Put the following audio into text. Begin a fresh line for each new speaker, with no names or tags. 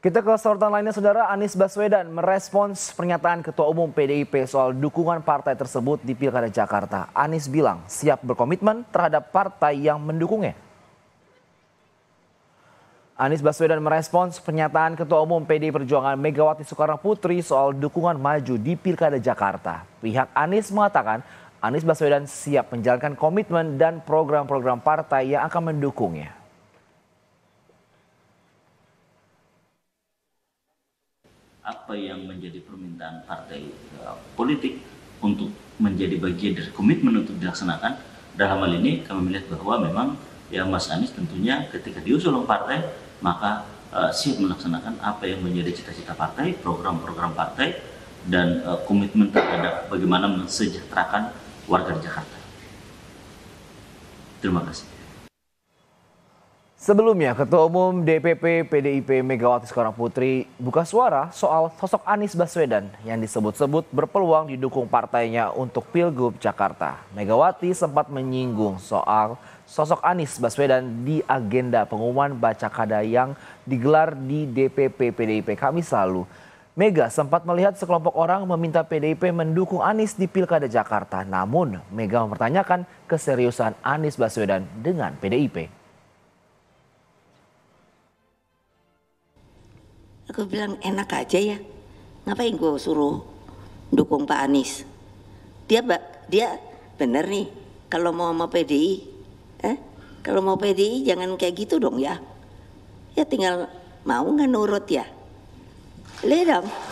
Kita ke sorotan lainnya saudara Anies Baswedan merespons pernyataan Ketua Umum PDIP soal dukungan partai tersebut di Pilkada Jakarta. Anies bilang siap berkomitmen terhadap partai yang mendukungnya. Anies Baswedan merespons pernyataan Ketua Umum PDI Perjuangan Megawati Soekarno Putri soal dukungan maju di Pilkada Jakarta. Pihak Anies mengatakan Anies Baswedan siap menjalankan komitmen dan program-program partai yang akan mendukungnya.
apa yang menjadi permintaan partai eh, politik untuk menjadi bagian dari komitmen untuk dilaksanakan dalam hal ini kami melihat bahwa memang ya Mas Anies tentunya ketika diusul oleh partai maka uh, siap melaksanakan apa yang menjadi cita-cita partai, program-program partai dan uh, komitmen terhadap bagaimana mensejahterakan warga Jakarta. Terima kasih.
Sebelumnya, Ketua Umum DPP PDIP Megawati Soekarno Putri buka suara soal sosok Anies Baswedan yang disebut-sebut berpeluang didukung partainya untuk Pilgub Jakarta. Megawati sempat menyinggung soal sosok Anies Baswedan di agenda pengumuman baca kada yang digelar di DPP PDIP Kamis lalu. Mega sempat melihat sekelompok orang meminta PDIP mendukung Anies di Pilkada Jakarta. Namun, Mega mempertanyakan keseriusan Anies Baswedan dengan PDIP.
Aku bilang enak aja ya. Ngapain gue suruh dukung Pak Anies? Dia mbak, dia bener nih kalau mau sama PDI, eh kalau mau PDI jangan kayak gitu dong ya. Ya tinggal mau nggak nurut ya. dong.